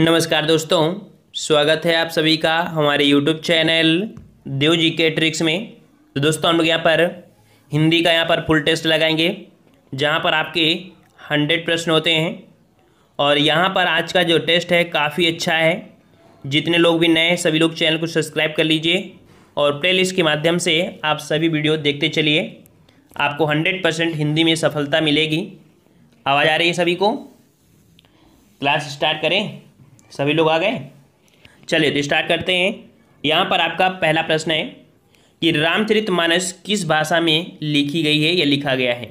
नमस्कार दोस्तों स्वागत है आप सभी का हमारे यूट्यूब चैनल देव जी के ट्रिक्स में तो दोस्तों हम लोग यहाँ पर हिंदी का यहाँ पर फुल टेस्ट लगाएंगे जहाँ पर आपके हंड्रेड प्रश्न होते हैं और यहाँ पर आज का जो टेस्ट है काफ़ी अच्छा है जितने लोग भी नए हैं सभी लोग चैनल को सब्सक्राइब कर लीजिए और प्ले लिस्ट के माध्यम से आप सभी वीडियो देखते चलिए आपको हंड्रेड परसेंट हिंदी में सफलता मिलेगी आवाज़ आ रही है सभी को क्लास स्टार्ट करें सभी लोग आ गए चलिए तो स्टार्ट करते हैं यहाँ पर आपका पहला प्रश्न है कि रामचरित मानस किस भाषा में लिखी गई है या लिखा गया है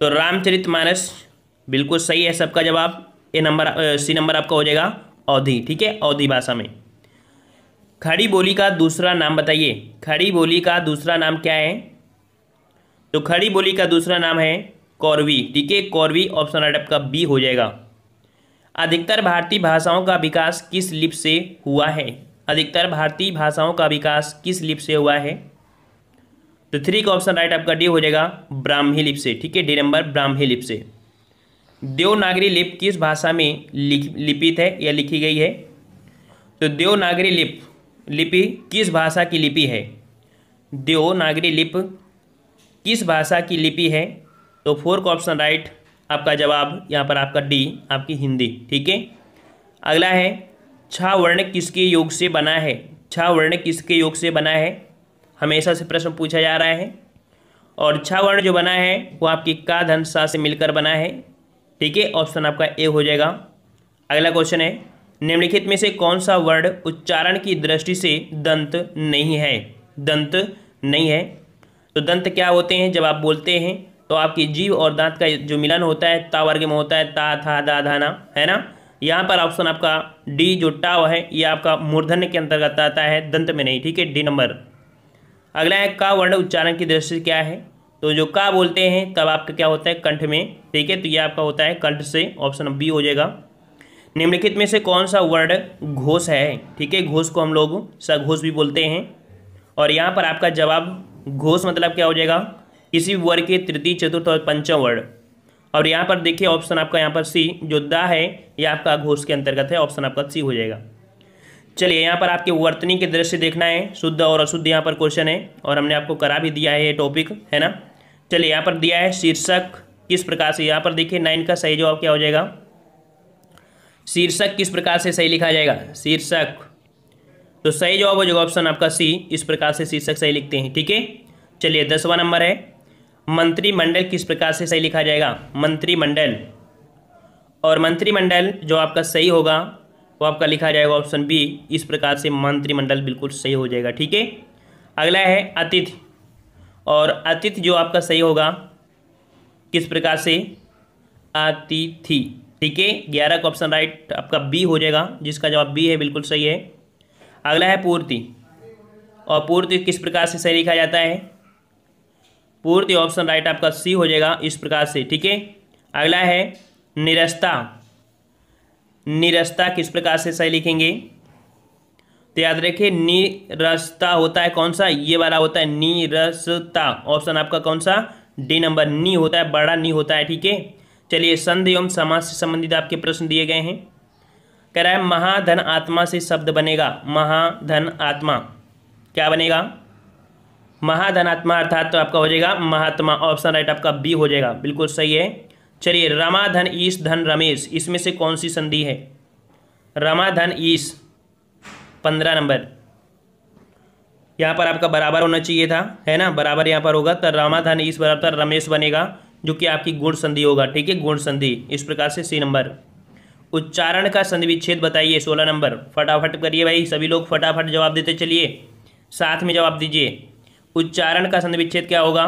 तो रामचरित मानस बिल्कुल सही है सबका जवाब ए नंबर सी नंबर आपका हो जाएगा अवधि ठीक है अवधि भाषा में खड़ी बोली का दूसरा नाम बताइए खड़ी बोली का दूसरा नाम क्या है तो खड़ी बोली का दूसरा नाम है कौरवी ठीक है कौरवी ऑप्शन आपका बी हो जाएगा अधिकतर भारतीय भाषाओं का विकास किस लिप से हुआ है अधिकतर भारतीय भाषाओं का विकास किस लिप से हुआ है तो थ्री का ऑप्शन राइट आपका डी हो जाएगा ब्राह्मी लिप से ठीक है डी नंबर ब्राह्मी लिप से देवनागरी लिप किस भाषा में लिपित है या लिखी गई है तो देवनागरी लिप लिपि किस भाषा की लिपि है देवनागरी लिप किस भाषा की लिपि है तो फोर का ऑप्शन राइट आपका जवाब यहाँ पर आपका डी आपकी हिंदी ठीक है अगला है छा वर्ण किसके योग से बना है छा वर्ण किसके योग से बना है हमेशा से प्रश्न पूछा जा रहा है और छा वर्ण जो बना है वो आपकी का धन सा से मिलकर बना है ठीक है ऑप्शन आपका ए हो जाएगा अगला क्वेश्चन है निम्नलिखित में से कौन सा वर्ड उच्चारण की दृष्टि से दंत नहीं है दंत नहीं है तो दंत क्या होते हैं जब आप बोलते हैं तो आपकी जीव और दांत का जो मिलन होता है ता वर्ग में होता है ता था दा धाना है ना यहाँ पर ऑप्शन आपका डी जो टाव है ये आपका मूर्धन्य के अंतर्गत आता है दंत में नहीं ठीक है डी नंबर अगला है का वर्ण उच्चारण की दृष्टि से क्या है तो जो का बोलते हैं तब आपका क्या होता है कंठ में ठीक है तो ये आपका होता है कंठ से ऑप्शन बी हो जाएगा निम्नलिखित में से कौन सा वर्ड घोष है ठीक है घोष को हम लोग सघोष भी बोलते हैं और यहाँ पर आपका जवाब घोष मतलब क्या हो जाएगा इसी वर्ग के तृतीय चतुर्थ और पंचम वर्ण और यहाँ पर देखिए ऑप्शन आपका यहाँ पर सी जो दा है ये आपका घोष के अंतर्गत है ऑप्शन आपका सी हो जाएगा चलिए यहाँ पर आपके वर्तनी के दृश्य देखना है शुद्ध और अशुद्ध यहाँ पर क्वेश्चन है और हमने आपको करा भी दिया है ये टॉपिक है ना चलिए यहाँ पर दिया है शीर्षक किस प्रकार से यहाँ पर देखिए नाइन का सही जवाब क्या हो जाएगा शीर्षक किस प्रकार से सही लिखा जाएगा शीर्षक तो सही जवाब हो जाएगा ऑप्शन आपका सी इस प्रकार से शीर्षक सही लिखते हैं ठीक है चलिए दसवां नंबर है मंत्रिमंडल किस प्रकार से सही लिखा जाएगा मंत्रिमंडल और मंत्रिमंडल जो आपका सही होगा वो आपका लिखा जाएगा ऑप्शन बी इस प्रकार से मंत्रिमंडल बिल्कुल सही हो जाएगा ठीक है अगला है अतिथि और अतिथि जो आपका सही होगा किस प्रकार से अतिथि ठीक है ग्यारह का ऑप्शन राइट आपका बी हो जाएगा जिसका जवाब बी है बिल्कुल सही है अगला है पूर्ति और पूर्ति किस प्रकार से सही लिखा जाता है पूर्ति ऑप्शन राइट आपका सी हो जाएगा इस प्रकार से ठीक है अगला है निरस्ता निरस्ता किस प्रकार से सही लिखेंगे तो याद रखिए निरस्ता होता है कौन सा ये वाला होता है निरस्ता ऑप्शन आपका कौन सा डी नंबर नी होता है बड़ा नी होता है ठीक है चलिए संधि एवं समाज से संबंधित आपके प्रश्न दिए गए हैं कह रहा है महाधन आत्मा से शब्द बनेगा महाधन आत्मा क्या बनेगा महाधनात्मा अर्थात तो आपका हो जाएगा महात्मा ऑप्शन राइट आपका बी हो जाएगा बिल्कुल सही है चलिए रमाधन ईश धन रमेश इसमें से कौन सी संधि है रमाधन ईश पंद्रह नंबर यहाँ पर आपका बराबर होना चाहिए था है ना बराबर यहाँ पर होगा तो धन ईश बराबर रमेश बनेगा जो कि आपकी गुण संधि होगा ठीक है गुण संधि इस प्रकार से सी नंबर उच्चारण का संधि विच्छेद बताइए सोलह नंबर फटाफट करिए भाई सभी लोग फटाफट जवाब देते चलिए साथ में जवाब दीजिए उच्चारण का विच्छेद क्या होगा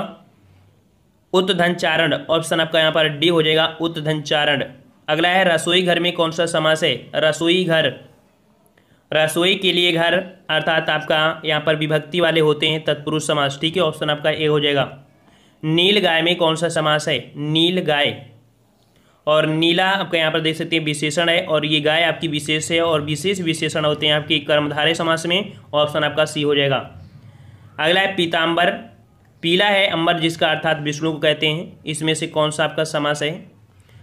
उत्तधनचारण ऑप्शन आपका यहाँ पर डी हो जाएगा उत्तधनचारण अगला है रसोई घर में कौन सा समास है रसोई घर रसोई के लिए घर अर्थात आपका यहाँ पर विभक्ति वाले होते हैं तत्पुरुष समास ठीक है ऑप्शन आपका ए हो जाएगा नील गाय में कौन सा समास है नील गाय और नीला आपका यहाँ पर देख सकते हैं विशेषण है और ये गाय आपकी विशेष है और विशेष विशेषण होते हैं आपके कर्मधारे समास में ऑप्शन आपका सी हो जाएगा अगला है पीताम्बर पीला है अंबर जिसका अर्थात विष्णु को कहते हैं इसमें से कौन सा आपका समास है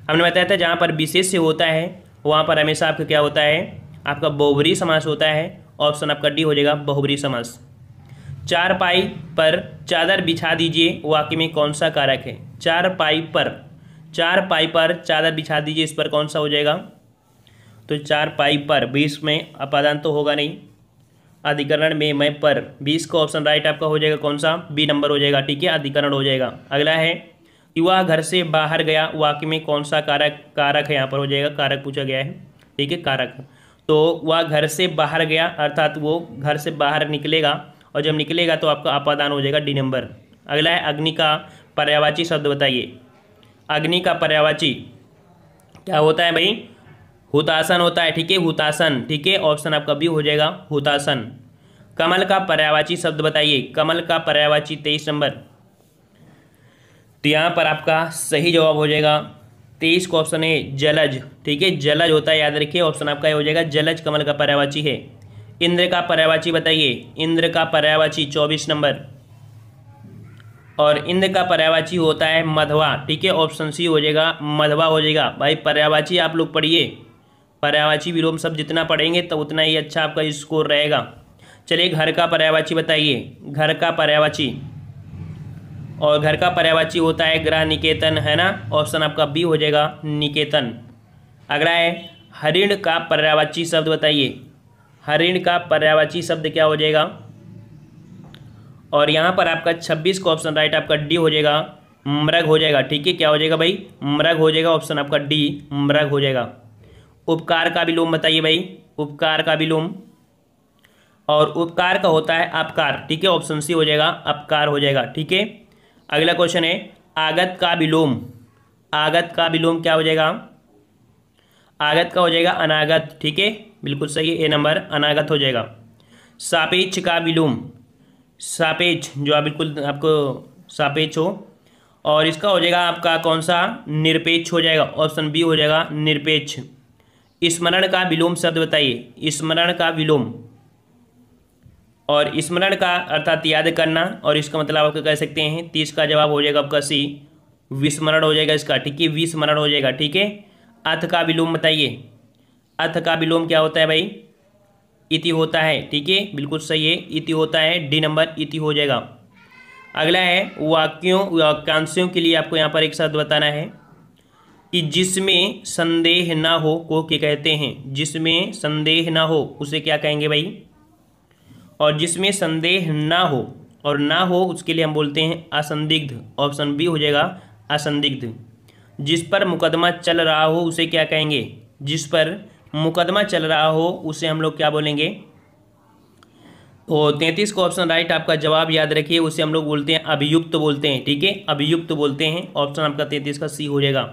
हमने बताया था जहाँ पर विशेष से होता है वहाँ पर हमेशा आपका क्या होता है आपका बहुबरी समास होता है ऑप्शन आपका डी हो जाएगा बहुबरी समास चार पाई पर चादर बिछा दीजिए वाक्य में कौन सा कारक है चार पाई पर चार पाई पर चादर बिछा दीजिए इस पर कौन सा हो जाएगा तो चार पाई पर बीस में अपादान तो होगा नहीं अधिकरण में मैं पर बीस का ऑप्शन राइट आपका हो जाएगा कौन सा बी नंबर हो जाएगा ठीक है अधिकरण हो जाएगा अगला है युवा घर से बाहर गया वाक्य में कौन सा कारक कारक है यहाँ पर हो जाएगा कारक पूछा गया है ठीक है कारक तो वह घर से बाहर गया अर्थात वो घर से बाहर निकलेगा और जब निकलेगा तो आपका अपादान हो जाएगा डी नंबर अगला है अग्नि का पर्यावाची शब्द बताइए अग्नि का पर्यावाची क्या होता है भाई हुतासन होता है ठीक है हुतासन ठीक है ऑप्शन आपका बी हो जाएगा हुतासन कमल का पर्यावाची शब्द बताइए कमल का पर्यावाची तेईस नंबर तो यहाँ पर आपका सही जवाब हो जाएगा तेईस का ऑप्शन है जलज ठीक है जलज होता है याद रखिए ऑप्शन आपका हो जाएगा जलज कमल का पर्यावाची है इंद्र का पर्यावाची बताइए इंद्र का पर्यावाची चौबीस नंबर और इंद्र का पर्यावाची होता है मधवा ठीक है ऑप्शन सी हो जाएगा मधवा हो जाएगा भाई पर्यावाची आप लोग पढ़िए पर्यावाची विलोम सब जितना पढ़ेंगे तो उतना ही अच्छा आपका स्कोर रहेगा चलिए घर का पर्यावाची बताइए घर का पर्यावाची और घर का पर्यावाची होता है ग्रह निकेतन है ना ऑप्शन आपका बी हो जाएगा निकेतन अगला है हरिण का पर्यावाची शब्द बताइए हरिण का पर्यावाची शब्द क्या हो जाएगा और यहाँ पर आपका 26 का ऑप्शन राइट आपका डी हो जाएगा मृग हो जाएगा ठीक है क्या हो जाएगा भाई मृग हो जाएगा ऑप्शन आपका डी मृग हो जाएगा उपकार का विलोम बताइए भाई उपकार का विलोम और उपकार का होता है अपकार ठीक है ऑप्शन सी हो जाएगा अपकार हो जाएगा ठीक है अगला क्वेश्चन है आगत का विलोम आगत का विलोम क्या हो जाएगा आगत का हो जाएगा अनागत ठीक है बिल्कुल सही ए नंबर अनागत हो जाएगा सापेक्ष का विलोम सापेक्ष जो आप बिल्कुल आपको सापेक्ष हो और इसका हो जाएगा आपका कौन सा निरपेक्ष हो जाएगा ऑप्शन बी हो जाएगा निरपेक्ष स्मरण का विलोम शब्द बताइए स्मरण का विलोम और स्मरण का अर्थात याद करना और इसका मतलब आपका कह सकते हैं तीस का जवाब हो जाएगा आपका सी विस्मरण हो जाएगा इसका ठीक है विस्मरण हो जाएगा ठीक है अथ का विलोम बताइए अथ का विलोम क्या होता है भाई इति होता है ठीक है बिल्कुल सही है इति होता है डी नंबर इति हो जाएगा अगला है वाक्यों वाक्यांशों के लिए आपको यहाँ पर एक शब्द बताना है कि जिसमें संदेह ना हो को क्या कहते हैं जिसमें संदेह ना हो उसे क्या कहेंगे भाई और जिसमें संदेह ना हो और ना हो उसके लिए हम बोलते हैं असंदिग्ध ऑप्शन बी हो जाएगा असंदिग्ध जिस पर मुकदमा चल रहा हो उसे क्या कहेंगे जिस पर मुकदमा चल रहा हो उसे हम लोग क्या बोलेंगे तो तैंतीस का ऑप्शन राइट आपका जवाब याद रखिए उसे हम लोग बोलते हैं अभियुक्त बोलते हैं ठीक है अभियुक्त बोलते हैं ऑप्शन आपका तैंतीस का सी हो जाएगा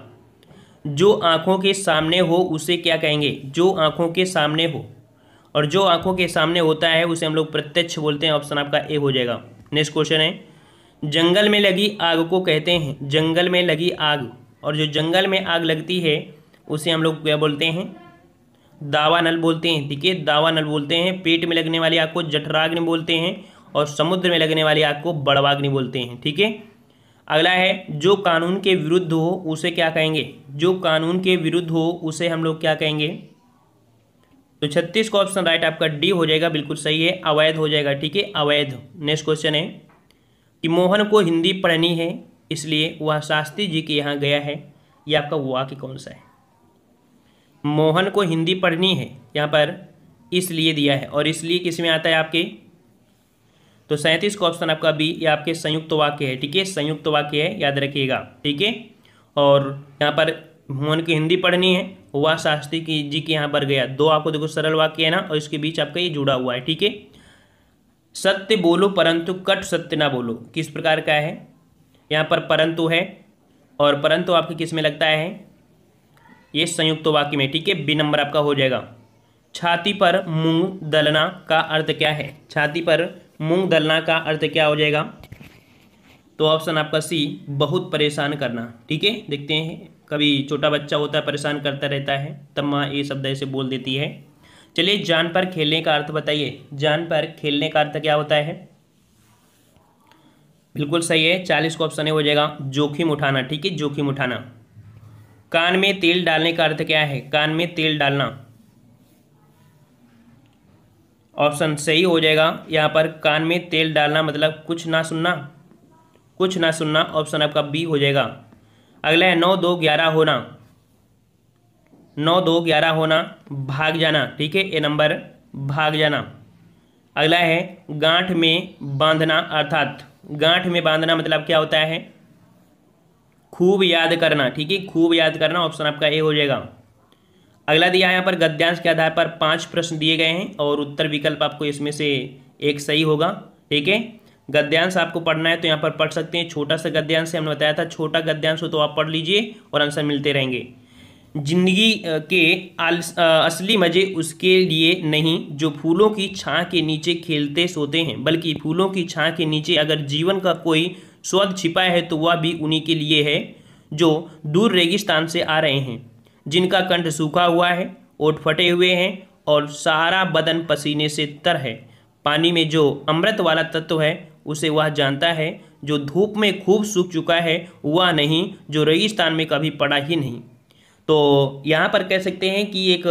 जो आँखों के सामने हो उसे क्या कहेंगे जो आँखों के सामने हो और जो आँखों के सामने होता है उसे हम लोग प्रत्यक्ष बोलते हैं ऑप्शन आपका ए हो जाएगा नेक्स्ट क्वेश्चन है जंगल में लगी आग को कहते हैं जंगल में लगी आग और जो जंगल में आग लगती है उसे हम लोग क्या बोलते हैं दावा नल बोलते हैं देखिए दावा नल बोलते हैं पेट में लगने वाली आग को जठराग्नि बोलते हैं और समुद्र में लगने वाली आग को बड़वाग्नि बोलते हैं ठीक है अगला है जो कानून के विरुद्ध हो उसे क्या कहेंगे जो कानून के विरुद्ध हो उसे हम लोग क्या कहेंगे तो छत्तीस का ऑप्शन राइट आपका डी हो जाएगा बिल्कुल सही है अवैध हो जाएगा ठीक है अवैध नेक्स्ट क्वेश्चन है कि मोहन को हिंदी पढ़नी है इसलिए वह शास्त्री जी के यहाँ गया है ये आपका वाक्य कौन सा है मोहन को हिंदी पढ़नी है यहाँ पर इसलिए दिया है और इसलिए किस में आता है आपके तो सैंतीस का ऑप्शन आपका बी ये आपके संयुक्त वाक्य है ठीक है संयुक्त वाक्य है याद रखिएगा ठीक है और यहाँ पर भुवन की हिंदी पढ़नी है वह शास्त्री की जी के यहाँ पर गया दो आपको देखो सरल वाक्य है ना और इसके बीच आपका ये जुड़ा हुआ है ठीक है सत्य बोलो परंतु कट सत्य ना बोलो किस प्रकार का है यहाँ पर परंतु है और परंतु आपके किस में लगता है ये संयुक्त तो वाक्य में ठीक है बी नंबर आपका हो जाएगा छाती पर मुंह दलना का अर्थ क्या है छाती पर मूंग दलना का अर्थ क्या हो जाएगा तो ऑप्शन आपका सी बहुत परेशान करना ठीक है देखते हैं कभी छोटा बच्चा होता है परेशान करता रहता है तब माँ ये शब्द ऐसे बोल देती है चलिए जान पर खेलने का अर्थ बताइए जान पर खेलने का अर्थ क्या होता है बिल्कुल सही है चालीस को ऑप्शन हो जाएगा जोखिम उठाना ठीक है जोखिम उठाना कान में तेल डालने का अर्थ क्या है कान में तेल डालना ऑप्शन सही हो जाएगा यहाँ पर कान में तेल डालना मतलब कुछ ना सुनना कुछ ना सुनना ऑप्शन आपका बी हो जाएगा अगला है नौ दो ग्यारह होना नौ दो ग्यारह होना भाग जाना ठीक है ए नंबर भाग जाना अगला है गांठ में बांधना अर्थात गांठ में बांधना मतलब क्या होता है खूब याद करना ठीक है खूब याद करना ऑप्शन आपका ए हो जाएगा अगला दिया यहाँ पर गद्यांश के आधार पर पांच प्रश्न दिए गए हैं और उत्तर विकल्प आपको इसमें से एक सही होगा ठीक है गद्यांश आपको पढ़ना है तो यहाँ पर पढ़ सकते हैं छोटा सा गद्यांश हमने बताया था छोटा गद्यांश हो तो आप पढ़ लीजिए और आंसर मिलते रहेंगे जिंदगी के असली मज़े उसके लिए नहीं जो फूलों की छाँ के नीचे खेलते सोते हैं बल्कि फूलों की छाँ के नीचे अगर जीवन का कोई स्वाद छिपा है तो वह भी उन्हीं के लिए है जो दूर रेगिस्तान से आ रहे हैं जिनका कंठ सूखा हुआ है ओठ फटे हुए हैं और सारा बदन पसीने से तर है पानी में जो अमृत वाला तत्व है उसे वह जानता है जो धूप में खूब सूख चुका है वह नहीं जो रेगिस्तान में कभी पड़ा ही नहीं तो यहाँ पर कह सकते हैं कि एक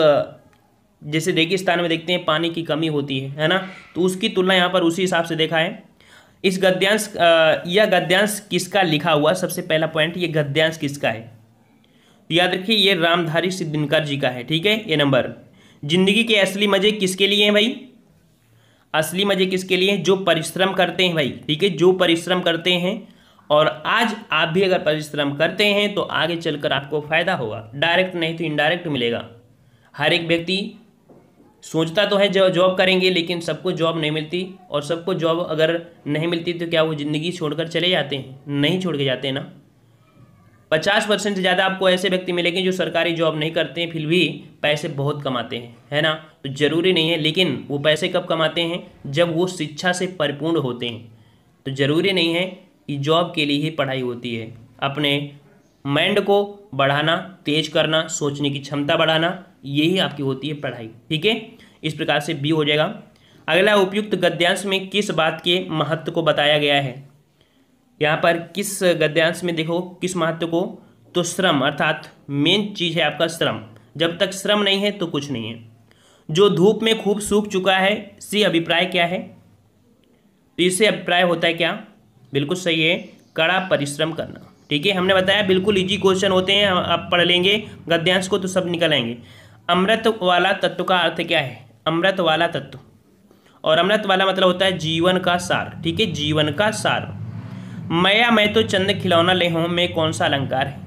जैसे रेगिस्तान में देखते हैं पानी की कमी होती है है ना तो उसकी तुलना यहाँ पर उसी हिसाब से देखा है इस गद्यांश यह गद्यांश किसका लिखा हुआ सबसे पहला पॉइंट ये गद्यांश किसका है तो याद रखिए ये रामधारी सिद्धिनकर जी का है ठीक है ये नंबर जिंदगी के असली मज़े किसके लिए हैं भाई असली मज़े किसके लिए जो परिश्रम करते हैं भाई ठीक है जो परिश्रम करते हैं और आज आप भी अगर परिश्रम करते हैं तो आगे चलकर आपको फ़ायदा होगा डायरेक्ट नहीं तो इनडायरेक्ट मिलेगा हर एक व्यक्ति सोचता तो है जो जॉब करेंगे लेकिन सबको जॉब नहीं मिलती और सबको जॉब अगर नहीं मिलती तो क्या वो ज़िंदगी छोड़कर चले जाते हैं नहीं छोड़ के जाते ना पचास परसेंट से ज़्यादा आपको ऐसे व्यक्ति मिलेंगे जो सरकारी जॉब नहीं करते हैं फिर भी पैसे बहुत कमाते हैं है ना तो ज़रूरी नहीं है लेकिन वो पैसे कब कमाते हैं जब वो शिक्षा से परिपूर्ण होते हैं तो ज़रूरी नहीं है कि जॉब के लिए ही पढ़ाई होती है अपने माइंड को बढ़ाना तेज करना सोचने की क्षमता बढ़ाना यही आपकी होती है पढ़ाई ठीक है इस प्रकार से बी हो जाएगा अगला उपयुक्त गद्यांश में किस बात के महत्व को बताया गया है यहाँ पर किस गद्यांश में देखो किस महत्व को तो श्रम अर्थात मेन चीज़ है आपका श्रम जब तक श्रम नहीं है तो कुछ नहीं है जो धूप में खूब सूख चुका है सी अभिप्राय क्या है तो इससे अभिप्राय होता है क्या बिल्कुल सही है कड़ा परिश्रम करना ठीक है हमने बताया बिल्कुल इजी क्वेश्चन होते हैं आप पढ़ लेंगे गद्यांश को तो सब निकल आएंगे अमृत वाला तत्व का अर्थ क्या है अमृत वाला तत्व और अमृत वाला मतलब होता है जीवन का सार ठीक है जीवन का सार मया मैं तो चंद खिलौना ले हूँ मैं कौन सा अलंकार है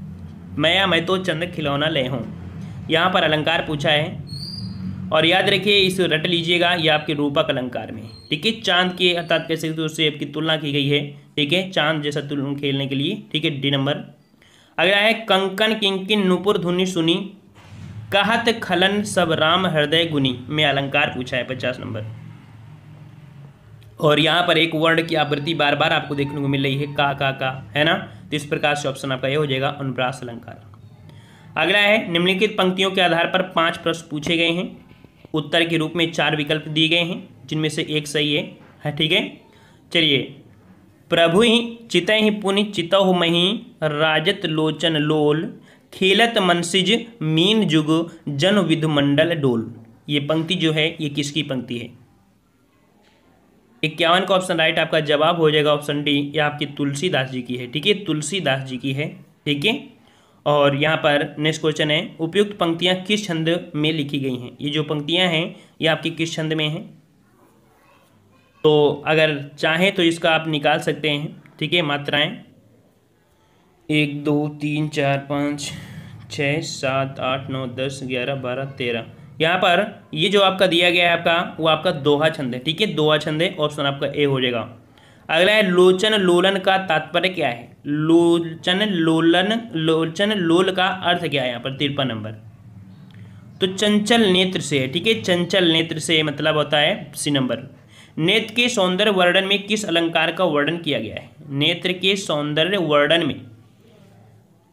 मया मैं तो चंद खिलौना ले हूँ यहाँ पर अलंकार पूछा है और याद रखिए इसे रट लीजिएगा ये आपके रूपक अलंकार में ठीक है चांद के अर्थात कैसे तो उससे आपकी तुलना की गई है ठीक है चांद जैसा तुलन खेलने के लिए ठीक है डी नंबर अगला है कंकन किंकिन नुपुर धुनी सुनी कहत खलन सब राम हृदय गुनी में अलंकार पूछा है पचास नंबर और यहाँ पर एक वर्ड की आवृत्ति बार बार आपको देखने को मिल रही है का का का है ना तो इस प्रकार से ऑप्शन आपका ये हो जाएगा अनुप्रास अलंकार अगला है निम्नलिखित पंक्तियों के आधार पर पांच प्रश्न पूछे गए हैं उत्तर के रूप में चार विकल्प दिए गए हैं जिनमें से एक सही है है ठीक है चलिए प्रभु ही चित ही पुनि चितहु मही राजत लोचन लोल खेलत मनसिज मीन जुग जन विधु मंडल डोल ये पंक्ति जो है ये किसकी पंक्ति है इक्यावन का ऑप्शन राइट आपका जवाब हो जाएगा ऑप्शन डी ये आपकी तुलसीदास जी की है ठीक है तुलसीदास जी की है ठीक है और यहाँ पर नेक्स्ट क्वेश्चन है उपयुक्त पंक्तियाँ किस छंद में लिखी गई हैं ये जो पंक्तियाँ हैं ये आपकी किस छंद में हैं तो अगर चाहें तो इसका आप निकाल सकते हैं ठीक है मात्राएं एक दो तीन चार पाँच छः सात आठ नौ दस ग्यारह बारह तेरह यहाँ पर ये जो आपका दिया गया है आपका वो आपका दोहा छंद है ठीक है दोहा छंद है ऑप्शन आपका ए हो जाएगा अगला है लोचन लोलन का तात्पर्य क्या है लोचन लोलन लोचन लोल का अर्थ क्या है यहाँ पर तिरपन नंबर तो चंचल नेत्र से है ठीक है चंचल नेत्र से मतलब होता है सी नंबर नेत्र के सौंदर्य वर्णन में किस अलंकार का वर्णन किया गया है नेत्र के सौंदर्य वर्णन में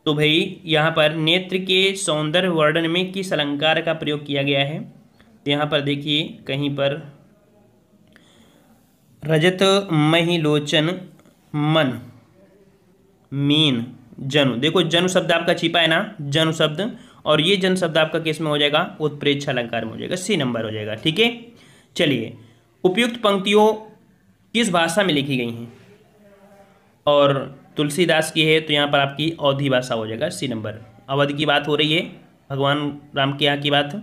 तो भाई यहाँ पर नेत्र के सौंदर्य वर्णन में किस अलंकार का प्रयोग किया गया है तो यहाँ पर देखिए कहीं पर रजत महिलोचन मन मीन जनु देखो जनु शब्द आपका छिपा है ना जनु शब्द और ये जन शब्द आपका किस में हो जाएगा उत्प्रेक्ष अलंकार में हो जाएगा सी नंबर हो जाएगा ठीक है चलिए उपयुक्त पंक्तियों किस भाषा में लिखी गई हैं और तुलसीदास की है तो यहाँ पर आपकी अवधि भाषा हो जाएगा सी नंबर अवध की बात हो रही है भगवान राम के यहाँ की बात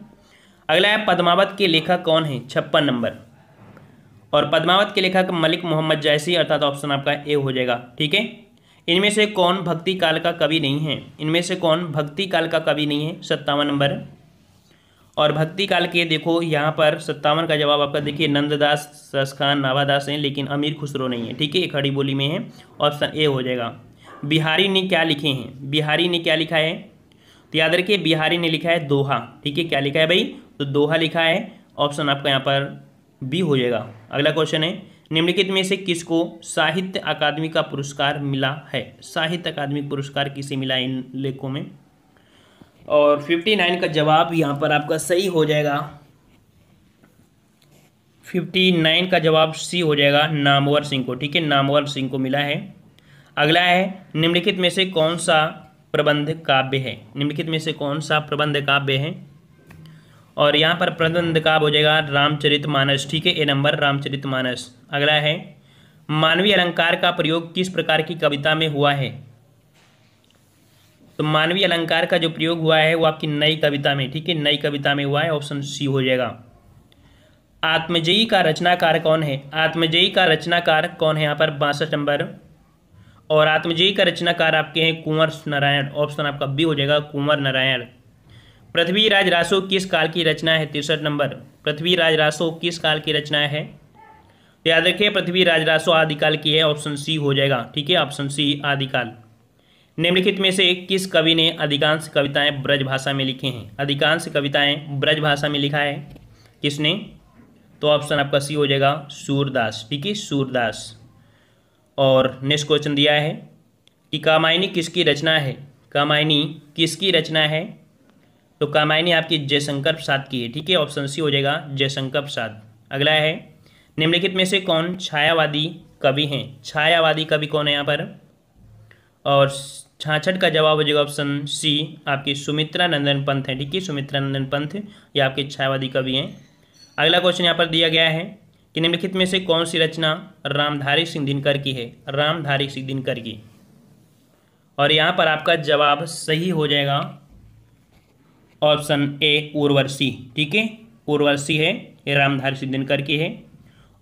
अगला है पद्मावत के लेखक कौन है छप्पन नंबर और पद्मावत के लेखक मलिक मोहम्मद जैसी अर्थात ऑप्शन आपका ए हो जाएगा ठीक है इनमें से कौन भक्ति काल का कवि नहीं है इनमें से कौन भक्ति काल का कवि नहीं है सत्तावन नंबर और भक्ति काल के देखो यहाँ पर सत्तावन का जवाब आपका देखिए नंददास सस्खान नाभादास हैं लेकिन अमीर खुसरो नहीं है ठीक है खड़ी बोली में है ऑप्शन ए हो जाएगा बिहारी ने क्या लिखे हैं बिहारी ने क्या लिखा है तो याद रखिए बिहारी ने लिखा है दोहा ठीक है क्या लिखा है भाई तो दोहा लिखा है ऑप्शन आपका यहाँ पर बी हो जाएगा अगला क्वेश्चन है निम्नलिखित में से किसको साहित्य अकादमी का पुरस्कार मिला है साहित्य अकादमी पुरस्कार किसे मिला इन लेखों में और 59 का जवाब यहाँ पर आपका सही हो जाएगा 59 का जवाब सी हो जाएगा नामवर सिंह को ठीक है नामवर सिंह को मिला है अगला है निम्नलिखित में से कौन सा प्रबंध काव्य है निम्नलिखित में से कौन सा प्रबंध काव्य है और यहाँ पर प्रबंध काव्य हो जाएगा रामचरित मानस ठीक है ए नंबर रामचरित मानस अगला है मानवीय अलंकार का प्रयोग किस प्रकार की कविता में हुआ है तो मानवीय अलंकार का जो प्रयोग हुआ है वो आपकी नई कविता में ठीक है नई कविता में हुआ है ऑप्शन सी हो जाएगा आत्मजयी का रचनाकार कौन है आत्मजयी का रचनाकार कौन है यहाँ पर बासठ नंबर और आत्मजयी का रचनाकार आपके हैं कुंवर नारायण ऑप्शन आपका बी हो जाएगा कुंवर नारायण पृथ्वीराज रासो किस काल की रचना है तिरसठ नंबर पृथ्वीराज रासो किस काल की रचना है याद रखिए पृथ्वीराज रासो आदिकाल की है ऑप्शन सी हो जाएगा ठीक है ऑप्शन सी आदिकाल निम्नलिखित में से किस कवि ने अधिकांश कविताएं ब्रजभाषा में लिखी हैं अधिकांश कविताएं ब्रजभाषा में लिखा है किसने तो ऑप्शन आपका सी हो जाएगा सूरदास ठीक है सूरदास और नेक्स्ट क्वेश्चन दिया है कि कामायनी किसकी रचना है कामायनी किसकी रचना है तो कामायनी आपकी जयशंकर प्रसाद की है ठीक है ऑप्शन सी हो जाएगा जयशंकर प्रसाद अगला है निम्नलिखित में से कौन छायावादी कवि हैं छायावादी कवि कौन है यहाँ पर और छाछठ का जवाब हो जाएगा ऑप्शन सी आपके सुमित्रा नंदन पंथ है ठीक है सुमित्रा नंदन पंथ ये आपके छायावादी कवि हैं अगला क्वेश्चन यहाँ पर दिया गया है कि निम्नलिखित में से कौन सी रचना रामधारी सिंह दिनकर की है रामधारी सिंह दिनकर की और यहाँ पर आपका जवाब सही हो जाएगा ऑप्शन ए सी ठीक है सी है ये रामधारी सिंह दिनकर की है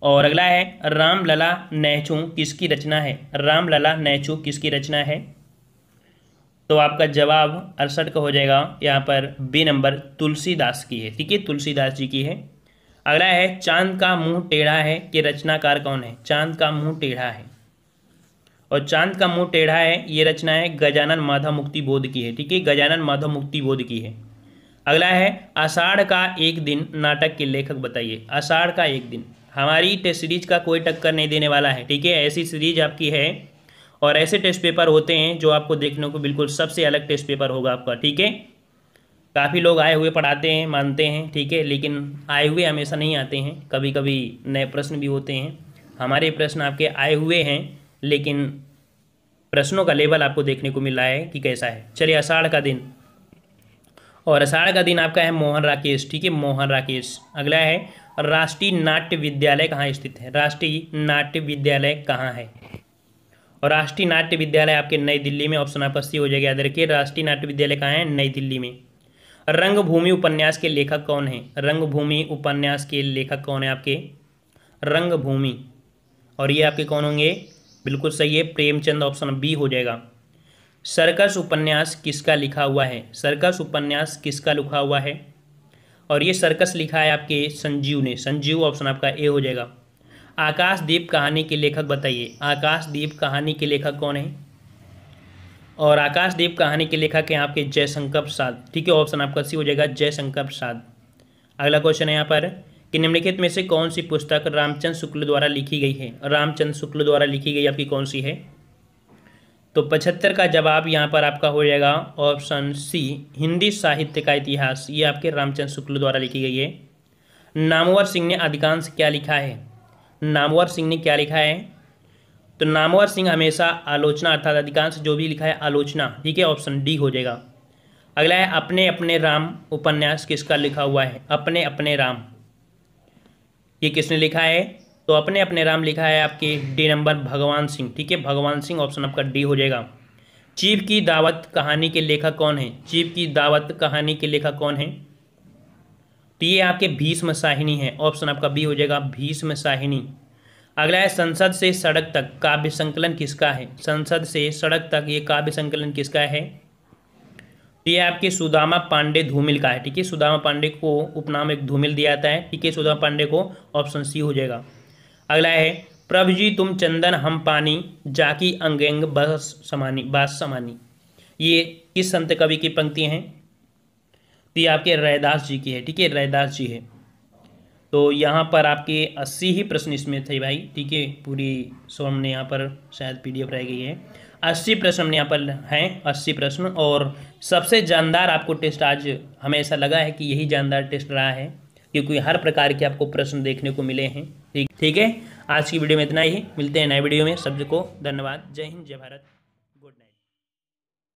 और अगला है रामलला नेहचू किसकी रचना है रामलला नेहचू किसकी रचना है तो आपका जवाब अड़सठ का हो जाएगा यहाँ पर बी नंबर तुलसीदास की है ठीक है तुलसीदास जी की है अगला है चांद का मुंह टेढ़ा है कि रचनाकार कौन है चांद का मुंह टेढ़ा है और चांद का मुंह टेढ़ा है ये रचना है गजानन माधव मुक्ति बोध की है ठीक है गजानन माधव मुक्ति बोध की है अगला है आषाढ़ का एक दिन नाटक के लेखक बताइए आषाढ़ का एक दिन हमारी टेस्ट सीरीज का कोई टक्कर नहीं देने वाला है ठीक है ऐसी सीरीज आपकी है और ऐसे टेस्ट पेपर होते हैं जो आपको देखने को बिल्कुल सबसे अलग टेस्ट पेपर होगा आपका ठीक है काफ़ी लोग आए हुए पढ़ाते हैं मानते हैं ठीक है लेकिन आए हुए हमेशा नहीं आते हैं कभी कभी नए प्रश्न भी होते हैं हमारे प्रश्न आपके आए हुए हैं लेकिन प्रश्नों का लेवल आपको देखने को मिला है कि कैसा है चलिए अषाढ़ का दिन और अषाढ़ का दिन आपका है मोहन राकेश ठीक है मोहन राकेश अगला है राष्ट्रीय नाट्य विद्यालय कहाँ स्थित है राष्ट्रीय नाट्य विद्यालय कहाँ है और राष्ट्रीय नाट्य विद्यालय आपके नई दिल्ली में ऑप्शन आपका सी हो जाएगा याद रखिए राष्ट्रीय नाट्य विद्यालय कहाँ है नई दिल्ली में रंगभूमि उपन्यास के लेखक कौन है रंगभूमि उपन्यास के लेखक कौन है आपके रंगभूमि और ये आपके कौन होंगे बिल्कुल सही है प्रेमचंद ऑप्शन बी हो जाएगा सर्कस उपन्यास किसका लिखा हुआ है सर्कस उपन्यास किसका लिखा हुआ है और ये सर्कस लिखा है आपके संजीव ने संजीव ऑप्शन आपका ए हो जाएगा आकाशदीप कहानी के लेखक बताइए आकाशदीप कहानी के लेखक कौन है और आकाशदीप कहानी के लेखक हैं आपके जयशंकर प्रसाद ठीक है ऑप्शन आपका सी हो जाएगा जयशंकर प्रसाद अगला क्वेश्चन है यहाँ पर कि निम्नलिखित में से कौन सी पुस्तक रामचंद्र शुक्ल द्वारा लिखी गई है रामचंद्र शुक्ल द्वारा लिखी गई आपकी कौन सी है तो पचहत्तर का जवाब यहाँ पर आपका हो जाएगा ऑप्शन सी हिंदी साहित्य का इतिहास ये आपके रामचंद्र शुक्ल द्वारा लिखी गई है नामवर सिंह ने अधिकांश क्या लिखा है नामवर सिंह ने क्या लिखा है तो नामवर सिंह हमेशा आलोचना अर्थात अधिकांश जो भी लिखा है आलोचना ठीक है ऑप्शन डी हो जाएगा अगला है अपने अपने राम उपन्यास किसका लिखा हुआ है अपने अपने राम ये किसने लिखा है तो अपने अपने नाम लिखा है आपके डी नंबर भगवान सिंह ठीक है भगवान सिंह ऑप्शन आपका डी हो जाएगा चीप की दावत कहानी के लेखक कौन है चीप की दावत कहानी के लेखक कौन है तो ये आपके भीष्म साहिनी है ऑप्शन आपका बी हो जाएगा भीष्म साहिनी अगला है संसद से सड़क तक काव्य संकलन किसका है संसद से सड़क तक ये काव्य संकलन किसका है तो ये आपके सुदामा पांडे धूमिल का है ठीक है सुदामा पांडे को उपनाम एक धूमिल दिया जाता है ठीक है सुदामा पांडे को ऑप्शन सी हो जाएगा अगला है प्रभु जी तुम चंदन हम पानी जाकी अंगेंग बस समानी बास समानी ये किस संत कवि की पंक्ति हैं तो ये आपके रैदास जी की है ठीक है रैदास जी है तो यहाँ पर आपके अस्सी ही प्रश्न इसमें थे भाई ठीक है पूरी सो हमने यहाँ पर शायद पीडीएफ रह गई है अस्सी प्रश्न हमने यहाँ पर हैं अस्सी प्रश्न और सबसे जानदार आपको टेस्ट आज हमें ऐसा लगा है कि यही जानदार टेस्ट रहा है क्योंकि हर प्रकार के आपको प्रश्न देखने को मिले हैं ठीक ठीक है आज की वीडियो में इतना ही मिलते हैं नए वीडियो में सबको धन्यवाद जय हिंद जय भारत